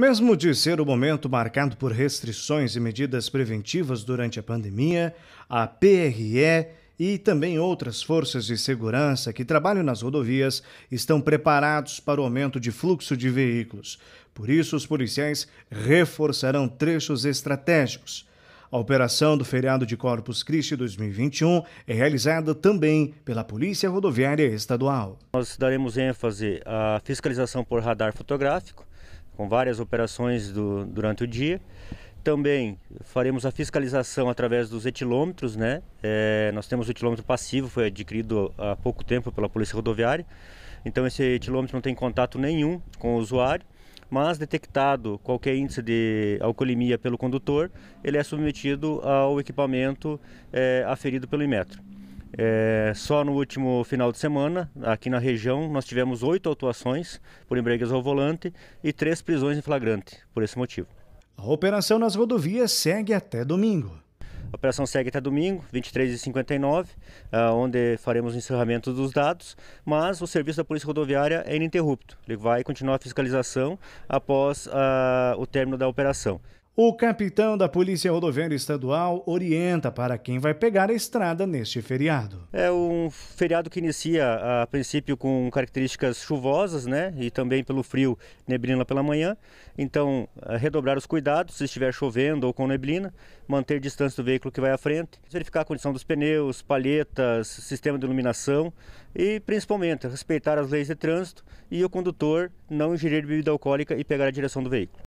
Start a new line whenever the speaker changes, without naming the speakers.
Mesmo de ser o momento marcado por restrições e medidas preventivas durante a pandemia, a PRE e também outras forças de segurança que trabalham nas rodovias estão preparados para o aumento de fluxo de veículos. Por isso, os policiais reforçarão trechos estratégicos. A operação do feriado de Corpus Christi 2021 é realizada também pela Polícia Rodoviária Estadual.
Nós daremos ênfase à fiscalização por radar fotográfico, com várias operações do, durante o dia. Também faremos a fiscalização através dos etilômetros, né? É, nós temos o etilômetro passivo, foi adquirido há pouco tempo pela Polícia Rodoviária. Então esse etilômetro não tem contato nenhum com o usuário, mas detectado qualquer índice de alcoolemia pelo condutor, ele é submetido ao equipamento é, aferido pelo Inmetro. É, só no último final de semana, aqui na região, nós tivemos oito autuações por embriaguez ao volante e três prisões em flagrante, por esse motivo. A operação nas rodovias segue até domingo. A operação segue até domingo, 23h59, ah, onde faremos o encerramento dos dados, mas o serviço da Polícia Rodoviária é ininterrupto. Ele vai continuar a fiscalização após ah, o término da operação.
O capitão da Polícia Rodoviária Estadual orienta para quem vai pegar a estrada neste feriado.
É um feriado que inicia a princípio com características chuvosas, né? E também pelo frio, neblina pela manhã. Então, é, redobrar os cuidados se estiver chovendo ou com neblina, manter distância do veículo que vai à frente, verificar a condição dos pneus, palhetas, sistema de iluminação e principalmente respeitar as leis de trânsito e o condutor não ingerir bebida alcoólica e pegar a direção do veículo.